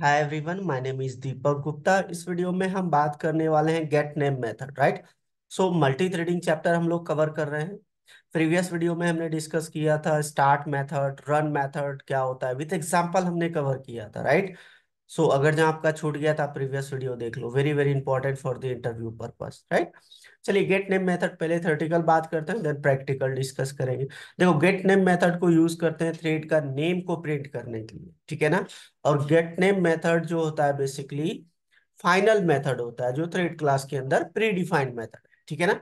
Hi everyone my name is Deepak Gupta इस वीडियो में हम बात करने वाले हैं get name method right so multi threading chapter हम लोग कवर कर रहे हैं प्रीवियस वीडियो में हमने डिस्कस किया था स्टार्ट मेथड रन मेथड क्या होता है विथ एग्जांपल हमने कवर किया था राइट right? सो so, अगर जहां आपका छूट गया था प्रीवियस वीडियो देख लो very very important for the interview purpose right चलिए गेट नेम मेथड पहले थर्टिकल बात करते हैं देन प्रैक्टिकल डिस्कस करेंगे देखो गेट नेम मेथड को यूज करते हैं थ्रेड का नेम को प्रिंट करने के लिए ठीक है ना और गेट नेम मेथड जो होता है बेसिकली फाइनल मेथड होता है जो थ्रेड क्लास के अंदर प्री डिफाइंड मेथड है ठीक है ना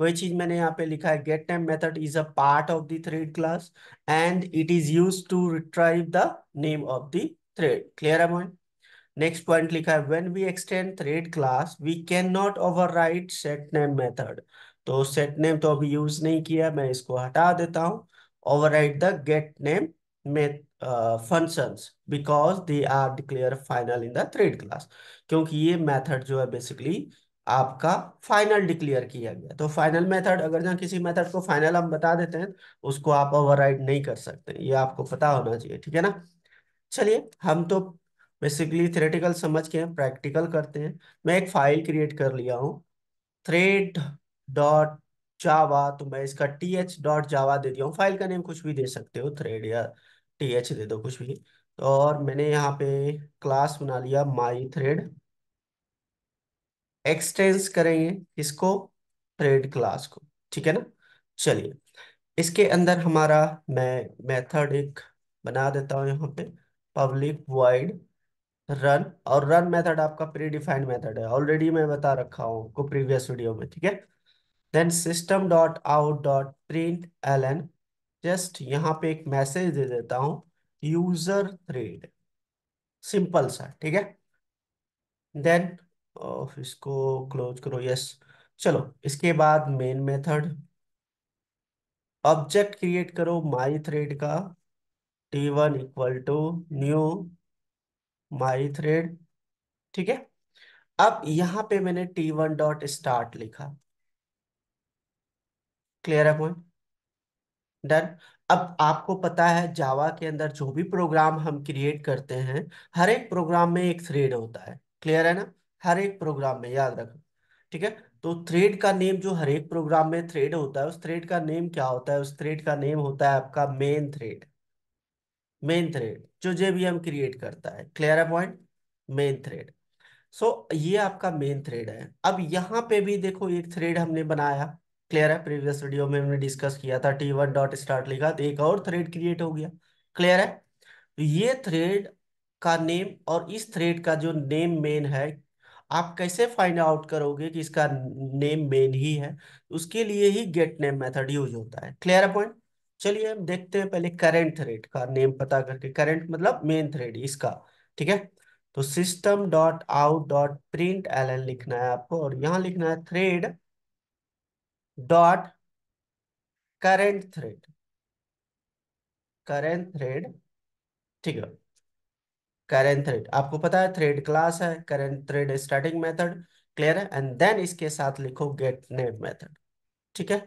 वही चीज मैंने यहाँ पे लिखा है get name method is a part of the thread class and it is use to retrieve the name of the thread clear है पॉइंट नेक्स्ट पॉइंट लिखा है when we extend thread class we can not override set name method तो set name तो अभी use नहीं किया मैं इसको हटा देता हूं ओवरराइट द गेट नेम में functions because they are declare final in the thread class क्योंकि ये मेथड जो है बेसिकली आपका फाइनल डिक्लेयर किया गया तो फाइनल मेथड अगर जहां किसी मेथड को फाइनल हम बता देते हैं उसको आप ओवरराइड नहीं कर सकते ये आपको पता होना चाहिए ठीक है ना चलिए हम तो बेसिकली थ्रेटिकल समझ के प्रैक्टिकल करते हैं मैं एक फाइल क्रिएट कर लिया हूँ थ्रेड डॉट जावा तो मैं इसका टी एच डॉट जावा दे दिया हूँ फाइल का नेम कुछ भी दे सकते हो थ्रेड या टी एच दे दो कुछ भी तो और मैंने यहाँ पे क्लास बना लिया माई थ्रेड एक्सटेंस करेंगे इसको थ्रेड क्लास को ठीक है ना चलिए इसके अंदर हमारा मैं मेथड एक बना देता हूँ यहाँ पे पब्लिक वाइड रन और रन मेथड आपका प्रीडिफाइंड मेथड है ऑलरेडी मैं बता रखा हूं आपको प्रीवियस वीडियो में ठीक है then system dot out dot print L N just यहाँ पे एक मैसेज दे देता हूं यूजर थ्रेड सिंपल सा ठीक है देन oh, इसको क्लोज करो यस चलो इसके बाद मेन मेथड ऑब्जेक्ट क्रिएट करो माई थ्रेड का T one equal to new my thread ठीक है अब यहां पे मैंने टी वन डॉट स्टार्ट लिखा क्लियर है पॉइंट डन अब आपको पता है जावा के अंदर जो भी प्रोग्राम हम क्रिएट करते हैं हर एक प्रोग्राम में एक थ्रेड होता है क्लियर है ना हर एक प्रोग्राम में याद रखना ठीक है तो थ्रेड का नेम जो हर एक प्रोग्राम में थ्रेड होता है उस थ्रेड का नेम क्या होता है उस थ्रेड का नेम होता है आपका मेन थ्रेड मेन थ्रेड जो जेबीएम क्रिएट करता है क्लियर है पॉइंट मेन थ्रेड सो ये आपका मेन थ्रेड है अब यहाँ पे भी देखो एक थ्रेड हमने बनाया क्लियर है प्रीवियस वीडियो में हमने डिस्कस किया था टी वन डॉट स्टार्ट लिखा तो एक और थ्रेड क्रिएट हो गया क्लियर है तो ये थ्रेड का नेम और इस थ्रेड का जो नेम मेन है आप कैसे फाइंड आउट करोगे कि इसका नेम मेन ही है उसके लिए ही गेट नेम मेथड यूज होता है क्लियर है पॉइंट चलिए हम देखते हैं पहले करेंट थ्रेड का नेम पता करके करेंट मतलब मेन थ्रेड इसका ठीक है तो system dot out dot print L N लिखना है आपको और यहां लिखना है thread dot current thread current thread ठीक है करेंट थ्रेड आपको पता है थ्रेड क्लास है current thread starting method clear है एंड देन इसके साथ लिखो गेट नेम मेथड ठीक है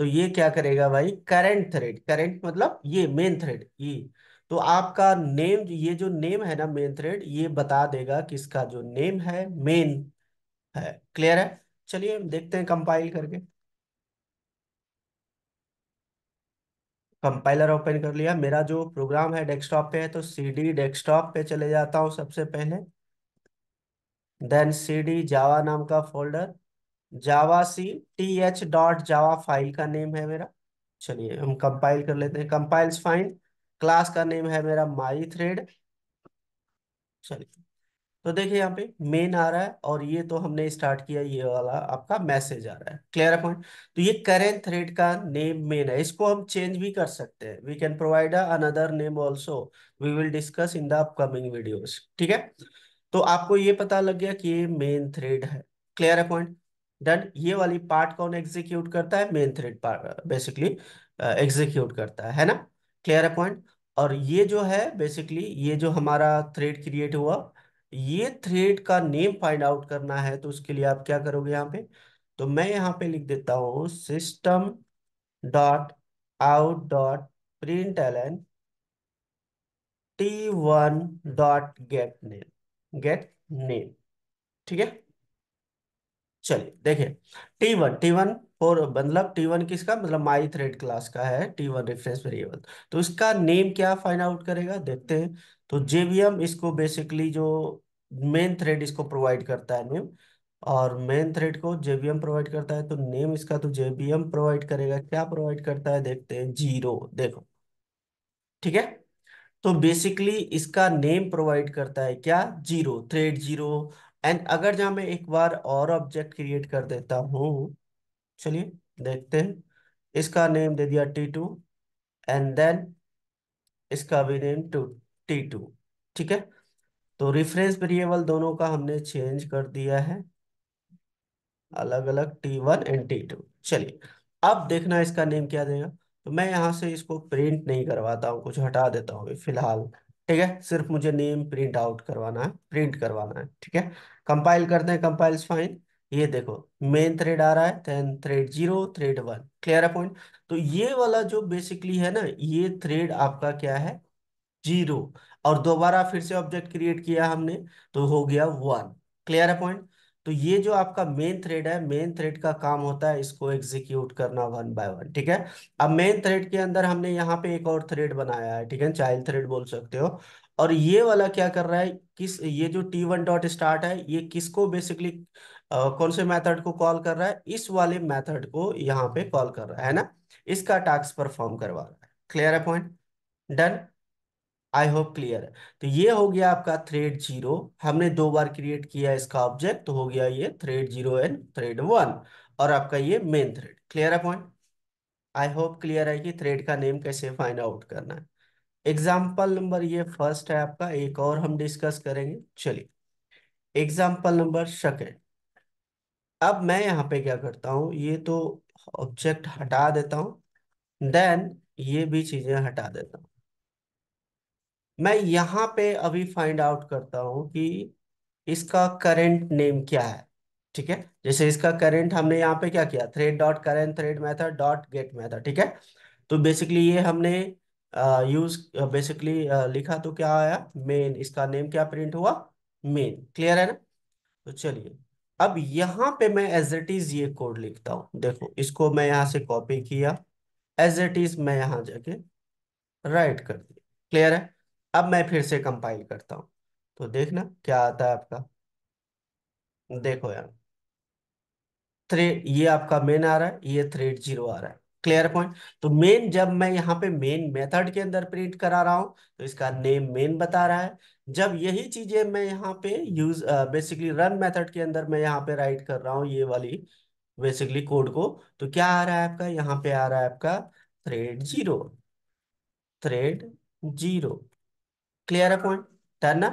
तो ये क्या करेगा भाई करेंट थ्रेड करेंट मतलब ये मेन थ्रेड ये तो आपका नेम ये जो नेम है ना मेन थ्रेड ये बता देगा कि इसका जो नेम है मेन है क्लियर है चलिए हम देखते हैं कंपाइल करके कंपाइलर ओपन कर लिया मेरा जो प्रोग्राम है डेस्कटॉप पे है तो सीडी डेस्कटॉप पे चले जाता हूँ सबसे पहले देन सीडी जावा नाम का folder Java C T H dot Java file का नेम है मेरा चलिए हम कंपाइल कर लेते हैं कंपाइल्स फाइन क्लास का नेम है मेरा माई थ्रेड चलिए तो देखिए यहाँ पे मेन आ रहा है और ये तो हमने स्टार्ट किया ये वाला आपका मैसेज आ रहा है क्लियर पॉइंट तो ये करेंट थ्रेड का नेम मेन है इसको हम चेंज भी कर सकते हैं we can provide another name also we will discuss in the upcoming videos ठीक है तो आपको ये पता लग गया कि ये मेन थ्रेड है क्लियर पॉइंट डन ये वाली पार्ट कौन एग्जीक्यूट करता है मेन थ्रेड बेसिकली एग्जीक्यूट करता है है ना क्लियर है पॉइंट और ये जो है बेसिकली ये जो हमारा थ्रेड क्रिएट हुआ ये थ्रेड का नेम फाइंड आउट करना है तो उसके लिए आप क्या करोगे यहाँ पे तो मैं यहाँ पे लिख देता हूँ system dot out dot print L N T one dot get name get name ठीक है चलिए देखिए T1 T1 टी और मतलब T1 किसका मतलब माई थ्रेड क्लास का है T1 वन रेफरेंस वेरिएबल तो इसका नेम क्या फाइंड आउट करेगा देखते हैं तो JVM इसको बेसिकली जो मेन थ्रेड इसको प्रोवाइड करता है नेम और मेन थ्रेड को JVM प्रोवाइड करता है तो नेम इसका तो JVM प्रोवाइड करेगा क्या प्रोवाइड करता है देखते हैं जीरो देखो ठीक है तो बेसिकली इसका नेम प्रोवाइड करता है क्या जीरो थ्रेड जीरो एंड अगर जहां मैं एक बार और ऑब्जेक्ट क्रिएट कर देता हूँ चलिए देखते हैं इसका नेम दे दिया टी टू एंड देन इसका भी नेम टू टी टू ठीक है तो रिफरेंस वेरिएबल दोनों का हमने चेंज कर दिया है अलग अलग T one and T two चलिए अब देखना इसका नेम क्या देगा तो मैं यहाँ से इसको प्रिंट नहीं करवाता हूँ कुछ हटा देता हूँ फिलहाल ठीक है सिर्फ मुझे नेम प्रिंट आउट करवाना है प्रिंट करवाना है ठीक है कंपाइल करते हैं कंपाइल फाइन ये देखो मेन थ्रेड आ रहा है then thread zero thread one clear है पॉइंट तो ये वाला जो बेसिकली है ना ये थ्रेड आपका क्या है जीरो और दोबारा फिर से ऑब्जेक्ट क्रिएट किया हमने तो हो गया वन क्लियर है पॉइंट तो ये जो आपका मेन थ्रेड है मेन थ्रेड का काम होता है इसको एग्जीक्यूट करना वन बाय वन ठीक है अब मेन थ्रेड के अंदर हमने यहाँ पे एक और थ्रेड बनाया है ठीक है चाइल्ड थ्रेड बोल सकते हो और ये वाला क्या कर रहा है किस ये जो टी वन डॉट स्टार्ट है ये किसको बेसिकली कौन से मेथड को कॉल कर रहा है इस वाले मैथड को यहाँ पे कॉल कर रहा है ना इसका टास्क परफॉर्म करवा रहा है क्लियर है point done I hope clear है तो ये हो गया आपका थ्रेड जीरो हमने दो बार क्रिएट किया इसका ऑब्जेक्ट तो हो गया ये thread zero and thread one और आपका ये मेन थ्रेड क्लियर है पॉइंट आई होप क्लियर है कि थ्रेड का नेम कैसे फाइंड आउट करना है एग्जाम्पल नंबर ये फर्स्ट है आपका एक और हम डिस्कस करेंगे चलिए एग्जाम्पल नंबर सेकेंड अब मैं यहाँ पे क्या करता हूँ ये तो ऑब्जेक्ट हटा देता हूँ देन ये भी चीजें हटा देता हूँ मैं यहाँ पे अभी फाइंड आउट करता हूँ कि इसका करेंट नेम क्या है ठीक है जैसे इसका करेंट हमने यहाँ पे क्या किया thread dot current thread method dot get method ठीक है तो बेसिकली ये हमने यूज बेसिकली लिखा तो क्या आया मेन इसका नेम क्या प्रिंट हुआ मेन क्लियर है ना तो चलिए अब यहाँ पे मैं एज इट इज ये कोड लिखता हूँ देखो इसको मैं यहाँ से कॉपी किया एज इट इज मैं यहाँ जाके राइट कर दिया क्लियर है अब मैं फिर से कंपाइल करता हूं तो देखना क्या आता है आपका देखो यार थ्रेड ये आपका मेन आ रहा है ये थ्रेड जीरो आ रहा है क्लियर पॉइंट तो मेन जब मैं यहाँ पे मेन मेथड के अंदर प्रिंट करा रहा हूं तो इसका नेम मेन बता रहा है जब यही चीजें मैं यहाँ पे यूज बेसिकली रन मेथड के अंदर मैं यहाँ पे राइट कर रहा हूँ ये वाली बेसिकली कोड को तो क्या आ रहा है आपका यहाँ पे आ रहा है आपका thread zero thread zero clear है पॉइंट डन ना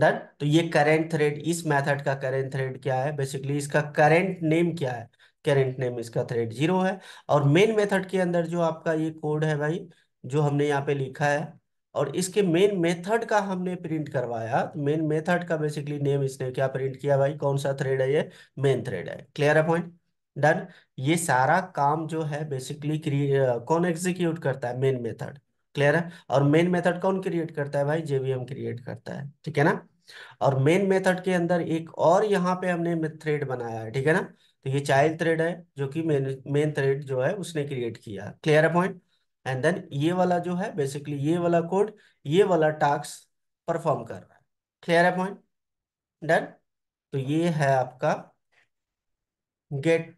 डन तो ये करेंट थ्रेड इस मेथड का करेंट थ्रेड क्या है बेसिकली इसका करेंट नेम क्या है करेंट नेम इसका थ्रेड जीरो है और मेन मेथड के अंदर जो आपका ये कोड है भाई जो हमने यहाँ पे लिखा है और इसके मेन मेथड का हमने प्रिंट करवाया मेन तो मेथड का बेसिकली नेम इसने क्या प्रिंट किया भाई कौन सा थ्रेड है ये मेन थ्रेड है क्लियर है पॉइंट डन ये सारा काम जो है बेसिकली कौन एग्जीक्यूट करता है मेन मेथड क्लियर है और मेन मेथड कौन क्रिएट करता है भाई जेवीएम क्रिएट करता है ठीक है ना और मेन मेथड के अंदर एक और यहाँ पे हमने थ्रेड बनाया है ठीक है ना तो ये चाइल्ड थ्रेड है जो कि मेन मेन थ्रेड जो है उसने क्रिएट किया क्लियर है पॉइंट एंड देन ये वाला जो है बेसिकली ये वाला कोड ये वाला टास्क परफॉर्म कर रहा है क्लियर है पॉइंट डन तो ये है आपका गेट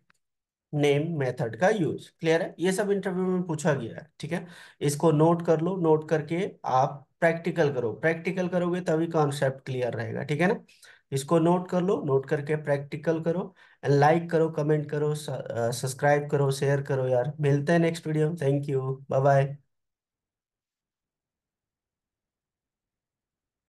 नेम मेथड का यूज क्लियर है ये सब इंटरव्यू में पूछा गया है ठीक है इसको नोट कर लो नोट करके आप प्रैक्टिकल करो प्रैक्टिकल करोगे तभी कॉन्सेप्ट क्लियर रहेगा ठीक है ना इसको नोट कर लो नोट करके प्रैक्टिकल करो एंड लाइक करो कमेंट करो सब्सक्राइब करो शेयर करो यार मिलते हैं next video thank you bye bye